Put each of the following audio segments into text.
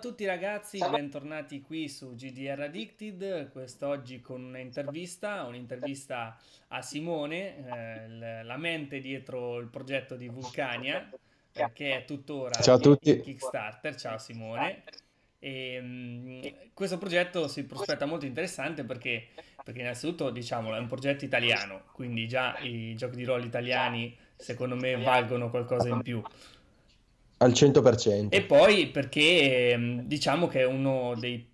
tutti ragazzi, bentornati qui su GDR Addicted, quest'oggi con un'intervista, un'intervista a Simone, eh, la mente dietro il progetto di Vulcania, che è tuttora ciao a tutti. Kickstarter, ciao Simone. E, ehm, mh, questo progetto si prospetta molto interessante perché, perché innanzitutto diciamolo, è un progetto italiano, quindi già i giochi di ruolo italiani secondo me valgono qualcosa in più. Al 100%. E poi perché ehm, diciamo che è uno dei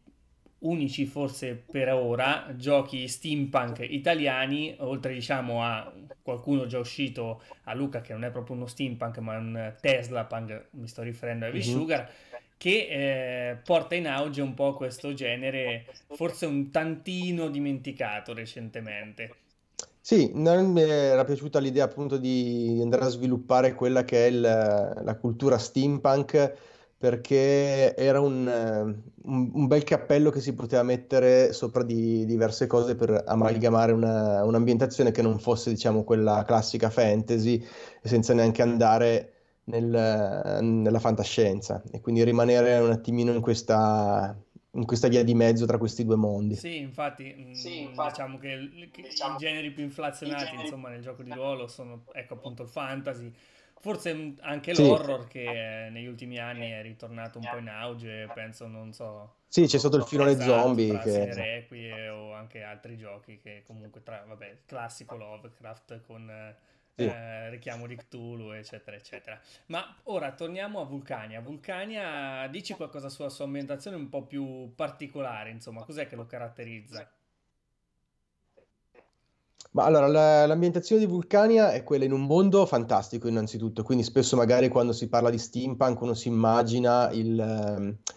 unici forse per ora giochi steampunk italiani, oltre diciamo a qualcuno già uscito a Luca che non è proprio uno steampunk ma un Tesla punk, mi sto riferendo a Heavy mm-hmm. Sugar, che eh, porta in auge un po' questo genere forse un tantino dimenticato recentemente. Sì, non mi era piaciuta l'idea appunto di andare a sviluppare quella che è il- la cultura steampunk perché era un, un- un bel cappello che si poteva mettere sopra di diverse cose per amalgamare una- un'ambientazione che non fosse, diciamo, quella classica fantasy, senza neanche andare nel- nella fantascienza. E quindi rimanere un attimino in questa in questa via di mezzo tra questi due mondi. Sì, infatti, mm, sì, infatti diciamo che, che diciamo, i generi più inflazionati generi... insomma, nel gioco di ruolo sono ecco, appunto il fantasy, forse anche sì. l'horror che eh, negli ultimi anni è ritornato un po' in auge, penso, non so... Sì, c'è stato il filone zombie che... Requie o anche altri giochi che comunque tra, vabbè, il classico Lovecraft con eh, eh, richiamo di Cthulhu, eccetera, eccetera. Ma ora torniamo a Vulcania. Vulcania, dici qualcosa sulla sua ambientazione un po' più particolare, insomma, cos'è che lo caratterizza? Ma allora, la, l'ambientazione di Vulcania è quella in un mondo fantastico, innanzitutto. Quindi spesso magari quando si parla di steampunk uno si immagina il... Eh,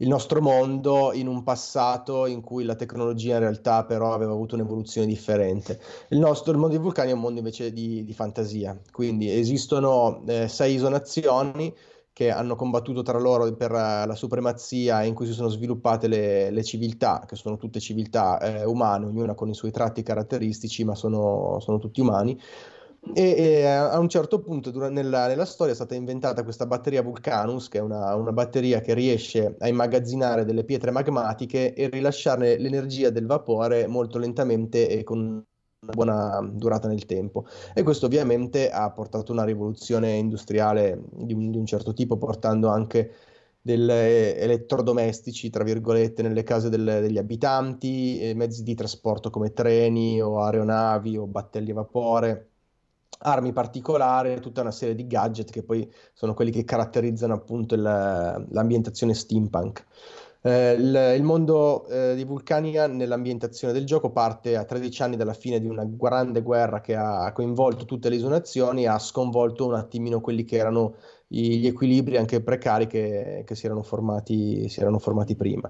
il nostro mondo in un passato in cui la tecnologia in realtà però aveva avuto un'evoluzione differente. Il, nostro, il mondo dei Vulcani è un mondo invece di, di fantasia, quindi esistono eh, sei isonazioni che hanno combattuto tra loro per eh, la supremazia in cui si sono sviluppate le, le civiltà, che sono tutte civiltà eh, umane, ognuna con i suoi tratti caratteristici, ma sono, sono tutti umani. E, e, a un certo punto dura, nella, nella, storia è stata inventata questa batteria Vulcanus, che è una, una, batteria che riesce a immagazzinare delle pietre magmatiche e rilasciarne l'energia del vapore molto lentamente e con una buona durata nel tempo. E questo ovviamente ha portato una rivoluzione industriale di un, di un certo tipo, portando anche degli elettrodomestici, tra virgolette, nelle case delle, degli abitanti, e mezzi di trasporto come treni o aeronavi o battelli a vapore armi particolari, tutta una serie di gadget che poi sono quelli che caratterizzano appunto il, l'ambientazione steampunk. Eh, il, il, mondo eh, di Vulcania nell'ambientazione del gioco parte a 13 anni dalla fine di una grande guerra che ha coinvolto tutte le isonazioni e ha sconvolto un attimino quelli che erano gli equilibri anche precari che, che si, erano formati, si, erano formati, prima.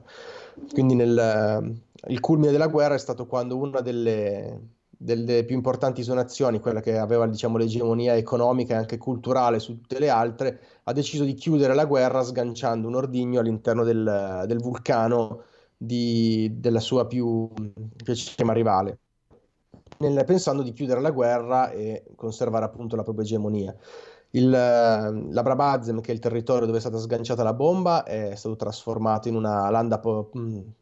Quindi nel, il culmine della guerra è stato quando una delle, delle più importanti donazioni, quella che aveva diciamo, l'egemonia economica e anche culturale su tutte le altre, ha deciso di chiudere la guerra sganciando un ordigno all'interno del, del vulcano di, della sua più piacevole rivale, nel, pensando di chiudere la guerra e conservare appunto la propria egemonia. Il, la Brabazem, che è il territorio dove è stata sganciata la bomba, è stato trasformato in una landa po-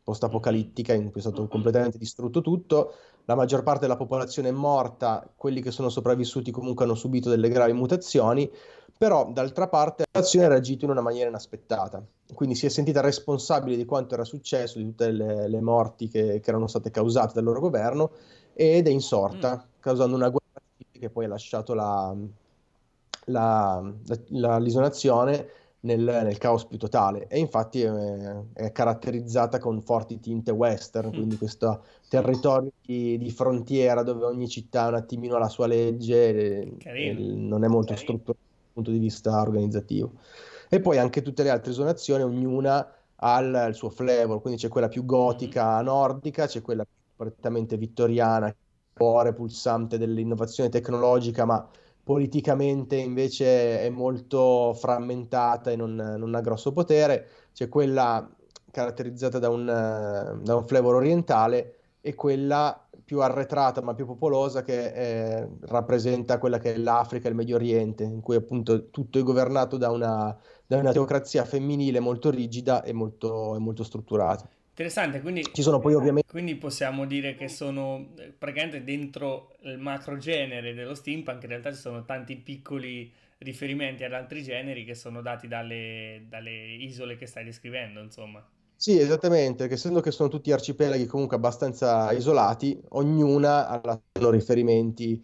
post-apocalittica in cui è stato completamente distrutto tutto la maggior parte della popolazione è morta, quelli che sono sopravvissuti comunque hanno subito delle gravi mutazioni, però d'altra parte la popolazione ha reagito in una maniera inaspettata, quindi si è sentita responsabile di quanto era successo, di tutte le, le morti che, che, erano state causate dal loro governo ed è insorta, mm. causando una guerra che poi ha lasciato la, la, la, l'isonazione nel, nel, caos più totale e infatti è, è, caratterizzata con forti tinte western, mm. quindi questo territorio di, di, frontiera dove ogni città un attimino ha la sua legge, Carino. e, non è molto Carino. strutturato dal punto di vista organizzativo. E poi anche tutte le altre zonazioni, ognuna ha il, il suo flavor, quindi c'è quella più mm. gotica nordica, c'è quella più prettamente vittoriana, cuore pulsante dell'innovazione tecnologica, ma politicamente invece è molto frammentata e non, non ha grosso potere, c'è quella caratterizzata da un, da un, flavor orientale e quella più arretrata ma più popolosa che eh, rappresenta quella che è l'Africa e il Medio Oriente, in cui appunto tutto è governato da una, da una teocrazia femminile molto rigida e molto, e molto strutturata. Interessante, quindi, poi, ovviamente... Eh, quindi, possiamo dire che sono eh, praticamente dentro il macro genere dello steampunk, in realtà ci sono tanti piccoli riferimenti ad altri generi che sono dati dalle, dalle isole che stai descrivendo, insomma. Sì, esattamente, che essendo che sono tutti arcipelaghi comunque abbastanza isolati, ognuna ha riferimenti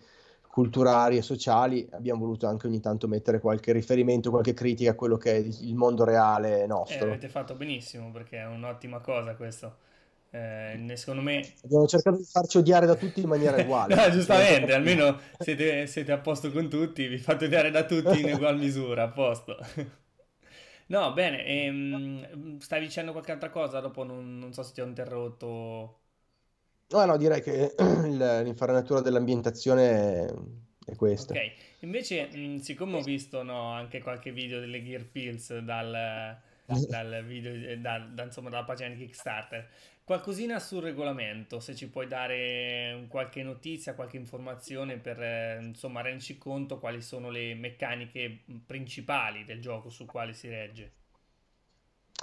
culturali e sociali, abbiamo voluto anche ogni tanto mettere qualche riferimento, qualche critica a quello che è il mondo reale nostro. Eh, avete fatto benissimo perché è un'ottima cosa questo. Eh, secondo me abbiamo cercato di farci odiare da tutti in maniera uguale. no, giustamente, almeno siete, siete, a posto con tutti, vi fate odiare da tutti in ugual misura, a posto. no, bene, ehm, stavi dicendo qualche altra cosa, dopo non, non so se ti ho interrotto. No, no, direi che l'infarinatura dell'ambientazione è questa. Ok, invece, mh, mm, siccome ho visto no, anche qualche video delle Gear Pills dal, dal video, eh, dal, da, insomma, dalla pagina di Kickstarter, qualcosina sul regolamento, se ci puoi dare qualche notizia, qualche informazione per eh, insomma renderci conto quali sono le meccaniche principali del gioco su quale si regge.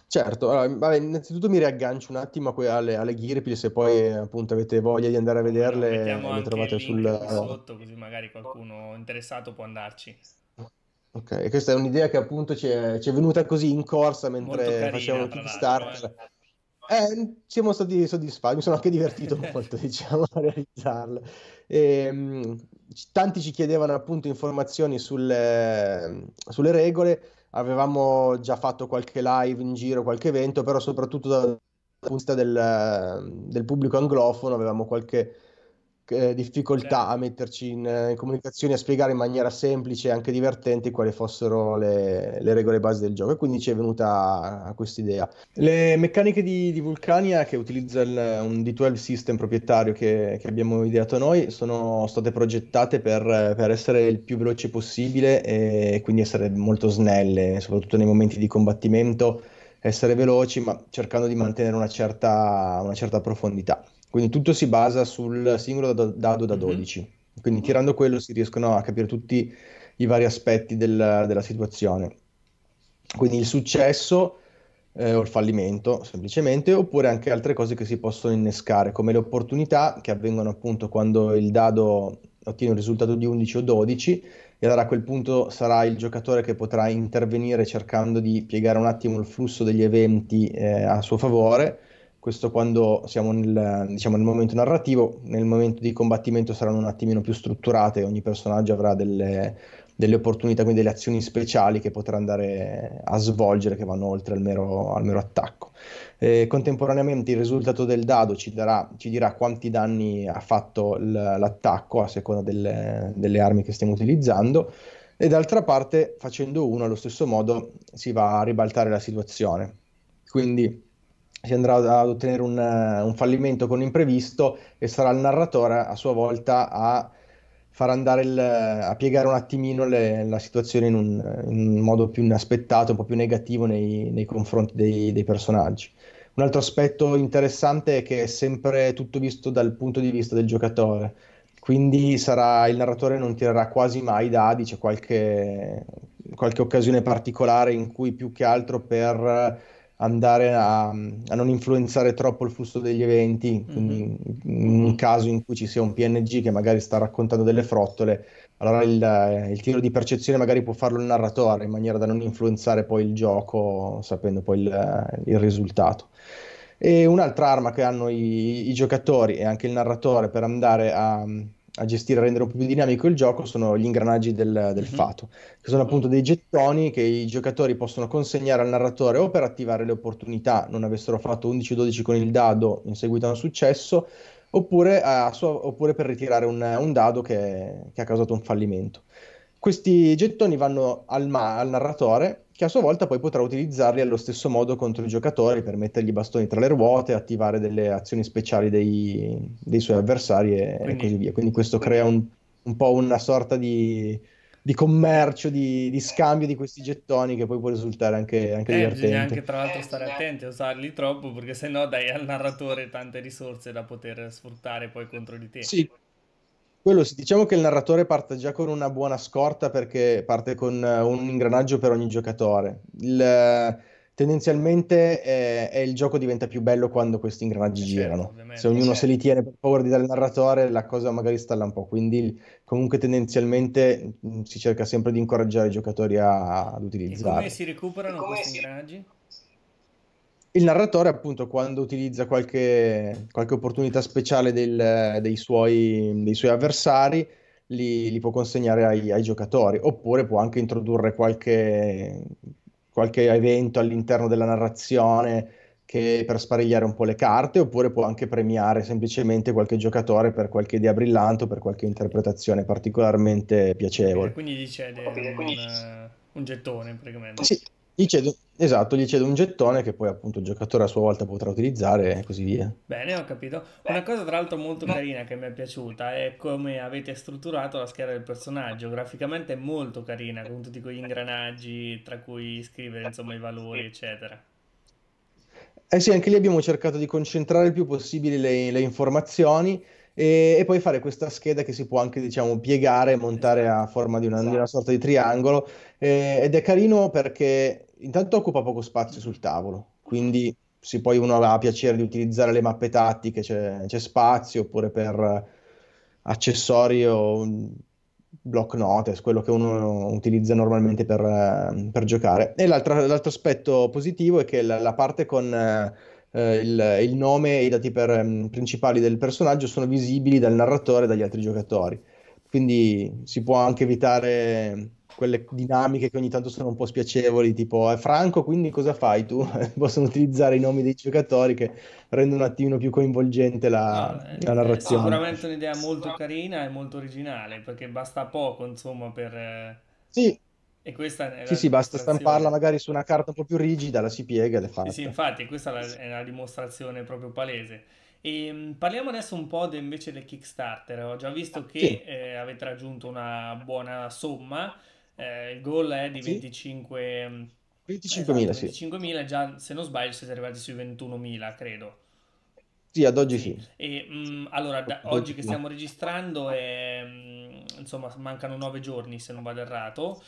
Certo, allora, vabbè, innanzitutto mi riaggancio un attimo alle, alle Ghirpi, se poi appunto avete voglia di andare a vederle Mettiamo le trovate sul... sotto così magari qualcuno interessato può andarci. Ok, questa è un'idea che appunto ci è, venuta così in corsa mentre carina, facevamo tutti start. Eh. Eh, siamo stati soddisfatti, mi sono anche divertito molto, diciamo, a realizzarlo. E, ehm, tanti ci chiedevano appunto informazioni sulle, eh, sulle regole, avevamo già fatto qualche live in giro, qualche evento, però soprattutto dal punto di vista del, eh, del pubblico anglofono avevamo qualche eh, difficoltà certo. a metterci in, eh, in, comunicazione, a spiegare in maniera semplice e anche divertente quali fossero le, le, regole base del gioco e quindi ci è venuta questa idea. Le meccaniche di, di Vulcania che utilizza il, un D12 system proprietario che, che, abbiamo ideato noi sono state progettate per, per essere il più veloce possibile e quindi essere molto snelle, soprattutto nei momenti di combattimento essere veloci ma cercando di mantenere una certa, una certa profondità. Quindi tutto si basa sul singolo dado da 12. Mm-hmm. Quindi tirando quello si riescono a capire tutti i vari aspetti del, della situazione. Quindi il successo eh, o il fallimento, semplicemente, oppure anche altre cose che si possono innescare, come le opportunità che avvengono appunto quando il dado ottiene un risultato di 11 o 12 e allora a quel punto sarà il giocatore che potrà intervenire cercando di piegare un attimo il flusso degli eventi eh, a suo favore questo quando siamo nel, diciamo, nel, momento narrativo, nel momento di combattimento saranno un attimino più strutturate, ogni personaggio avrà delle, delle opportunità, quindi delle azioni speciali che potrà andare a svolgere, che vanno oltre al mero, al mero attacco. Eh, contemporaneamente il risultato del dado ci, darà, ci dirà quanti danni ha fatto l- l'attacco a seconda delle, delle armi che stiamo utilizzando e d'altra parte facendo uno allo stesso modo si va a ribaltare la situazione. Quindi si andrà ad ottenere un, un fallimento con imprevisto e sarà il narratore a sua volta a far andare il, a piegare un attimino le, la situazione in un, in un, modo più inaspettato, un po' più negativo nei, nei confronti dei, dei, personaggi. Un altro aspetto interessante è che è sempre tutto visto dal punto di vista del giocatore, quindi sarà, il narratore non tirerà quasi mai dadi, c'è qualche, qualche occasione particolare in cui più che altro per andare a, a, non influenzare troppo il flusso degli eventi, quindi mm-hmm. in caso in cui ci sia un PNG che magari sta raccontando delle frottole, allora il, il, tiro di percezione magari può farlo il narratore in maniera da non influenzare poi il gioco sapendo poi il, il risultato. E un'altra arma che hanno i, i, giocatori e anche il narratore per andare a, a gestire, a rendere un po' più dinamico il gioco sono gli ingranaggi del, del mm-hmm. fato, che sono appunto dei gettoni che i giocatori possono consegnare al narratore o per attivare le opportunità, non avessero fatto 11-12 con il dado in seguito a un successo, oppure, a sua, oppure per ritirare un, un dado che, che, ha causato un fallimento. Questi gettoni vanno al, ma- al narratore che a sua volta poi potrà utilizzarli allo stesso modo contro i giocatori per mettergli bastoni tra le ruote, attivare delle azioni speciali dei, dei suoi avversari e, Quindi, e, così via. Quindi questo crea un, un po' una sorta di, di commercio, di, di, scambio di questi gettoni che poi può risultare anche, anche eh, divertente. Bisogna anche tra l'altro stare attenti a usarli troppo perché sennò dai al narratore tante risorse da poter sfruttare poi contro di te. Sì, quello, diciamo che il narratore parte già con una buona scorta perché parte con eh, un ingranaggio per ogni giocatore. Il, eh, tendenzialmente eh, il gioco diventa più bello quando questi ingranaggi eh, certo, girano. Se ognuno certo. se li tiene per paura di dare il narratore, la cosa magari stalla un po'. Quindi, comunque, tendenzialmente mm, si cerca sempre di incoraggiare i giocatori a, ad utilizzare. E come si recuperano come questi si... ingranaggi? il narratore, appunto, quando utilizza qualche, qualche opportunità speciale del, dei, suoi, dei, suoi, avversari, li, li può consegnare ai, ai, giocatori, oppure può anche introdurre qualche, qualche evento all'interno della narrazione per sparigliare un po' le carte, oppure può anche premiare semplicemente qualche giocatore per qualche idea brillante o per qualche interpretazione particolarmente piacevole. Okay, quindi dice cede okay, un, un, gettone praticamente. Sì, gli cede Esatto, gli cede un gettone che poi appunto il giocatore a sua volta potrà utilizzare e così via. Bene, ho capito. Una cosa tra l'altro molto carina che mi è piaciuta è come avete strutturato la scheda del personaggio. Graficamente è molto carina con tutti quegli ingranaggi tra cui scrivere insomma i valori eccetera. Eh sì, anche lì abbiamo cercato di concentrare il più possibile le, le informazioni e, e, poi fare questa scheda che si può anche diciamo piegare e montare esatto. a forma di una, di una esatto. sorta di triangolo eh, ed è carino perché intanto occupa poco spazio sul tavolo, quindi se poi uno ha piacere di utilizzare le mappe tattiche c'è, c'è spazio, oppure per accessori o block notes, quello che uno utilizza normalmente per, per giocare. E l'altro, l'altro, aspetto positivo è che la, la parte con eh, il, il, nome e i dati per, mm, principali del personaggio sono visibili dal narratore e dagli altri giocatori, quindi si può anche evitare quelle dinamiche che ogni tanto sono un po' spiacevoli, tipo è eh, Franco, quindi cosa fai tu? Possono utilizzare i nomi dei giocatori che rendono un attimo più coinvolgente la, no, la eh, narrazione. È sicuramente un'idea molto carina e molto originale, perché basta poco, insomma, per... Eh, sì. E questa è sì, sì, basta stamparla magari su una carta un po' più rigida, la si piega ed è fatta. Sì, sì infatti, questa è la dimostrazione proprio palese. E ehm, parliamo adesso un po' de, invece del Kickstarter. Ho già visto ah, che sì. eh, avete raggiunto una buona somma eh, il gol è di 25... 25.000, mm, esatto, sì. già se non sbaglio siete arrivati sui 21.000, credo. Sì, ad oggi sì. sì. E, mh, mm, allora, da, oggi che stiamo registrando, è, mh, mm, insomma, mancano 9 giorni se non vado errato.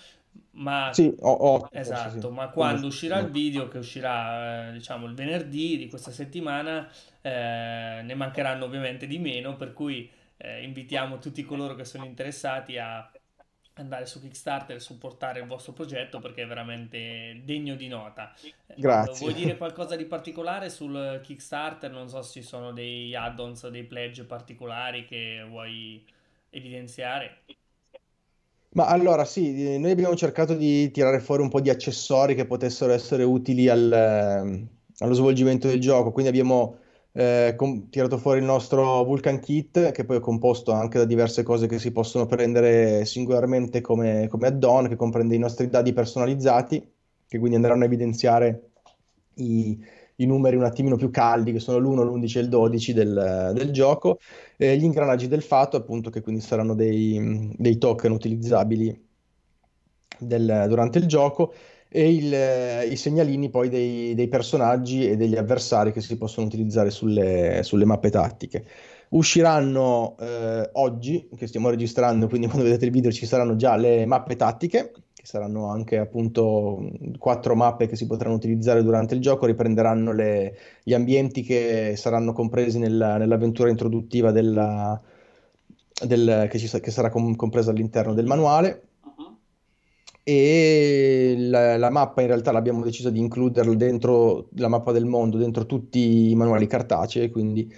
Ma, sì, oh, oh, esatto, ma quando uscirà il video, che uscirà eh, diciamo il venerdì di questa settimana, eh, ne mancheranno ovviamente di meno, per cui eh, invitiamo tutti coloro che sono interessati a andare su Kickstarter e supportare il vostro progetto perché è veramente degno di nota. Eh, Grazie. Vuoi dire qualcosa di particolare sul Kickstarter? Non so se ci sono dei add-ons, dei pledge particolari che vuoi evidenziare. Ma allora sì, noi abbiamo cercato di tirare fuori un po' di accessori che potessero essere utili al, ehm, allo svolgimento del gioco, quindi abbiamo eh, com- tirato fuori il nostro Vulcan Kit, che poi è composto anche da diverse cose che si possono prendere singolarmente come, come add-on, che comprende i nostri dadi personalizzati, che quindi andranno a evidenziare i, i numeri un attimino più caldi, che sono l'1, l'11 e il 12 del, del gioco, e gli ingranaggi del fatto, appunto, che quindi saranno dei, dei token utilizzabili del, durante il gioco, e il, i segnalini poi dei, dei, personaggi e degli avversari che si possono utilizzare sulle, sulle mappe tattiche. Usciranno eh, oggi, che stiamo registrando, quindi quando vedete il video ci saranno già le mappe tattiche, che saranno anche appunto quattro mappe che si potranno utilizzare durante il gioco, riprenderanno le, gli ambienti che saranno compresi nella, nell'avventura introduttiva della, del, che, ci, che sarà com- compresa all'interno del manuale e la, la, mappa in realtà l'abbiamo deciso di includerla dentro la mappa del mondo, dentro tutti i manuali cartacei, quindi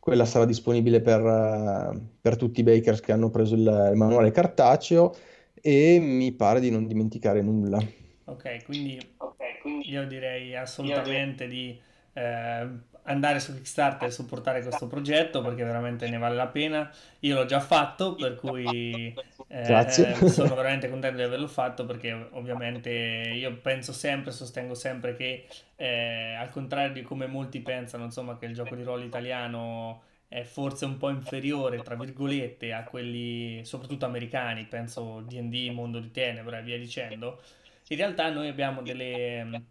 quella sarà disponibile per, per tutti i bakers che hanno preso il, il manuale cartaceo e mi pare di non dimenticare nulla. Ok, quindi, okay, quindi io direi assolutamente io... di eh, andare su Kickstarter e supportare questo progetto perché veramente ne vale la pena. Io l'ho già fatto, per cui eh, sono veramente contento di averlo fatto perché ovviamente io penso sempre, sostengo sempre che eh, al contrario di come molti pensano, insomma, che il gioco di ruolo italiano è forse un po' inferiore, tra virgolette, a quelli soprattutto americani, penso D&D, Mondo di Tenebra e via dicendo. In realtà noi abbiamo delle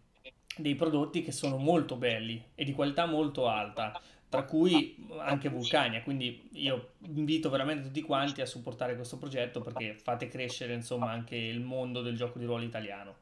dei prodotti che sono molto belli e di qualità molto alta, tra cui anche Vulcania, quindi io invito veramente tutti quanti a supportare questo progetto perché fate crescere insomma anche il mondo del gioco di ruolo italiano.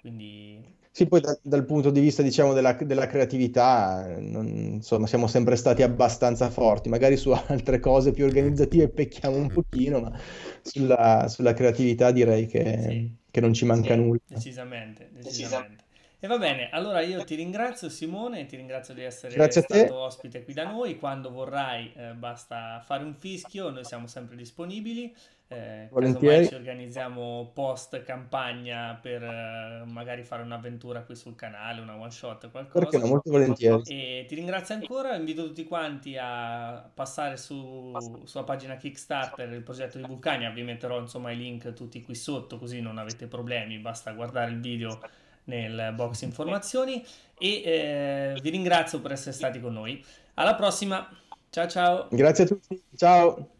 Quindi... Sì, poi da, dal punto di vista diciamo, della, della, creatività, non, insomma, siamo sempre stati abbastanza forti, magari su altre cose più organizzative pecchiamo un pochino, ma sulla, sulla creatività direi che, sì. che non ci manca sì, nulla. Decisamente, decisamente. decisamente. E va bene, allora io eh. ti ringrazio Simone, ti ringrazio di essere Grazie stato ospite qui da noi, quando vorrai eh, basta fare un fischio, noi siamo sempre disponibili, eh, Volentieri. ci organizziamo post campagna per eh, magari fare un'avventura qui sul canale, una one shot, qualcosa. Perché no, molto volentieri. E ti ringrazio ancora, invito tutti quanti a passare su, sulla pagina Kickstarter il progetto di Vulcania, vi metterò insomma i link tutti qui sotto così non avete problemi, basta guardare il video nel box informazioni e eh, vi ringrazio per essere stati con noi. Alla prossima, ciao ciao. Grazie a tutti, ciao.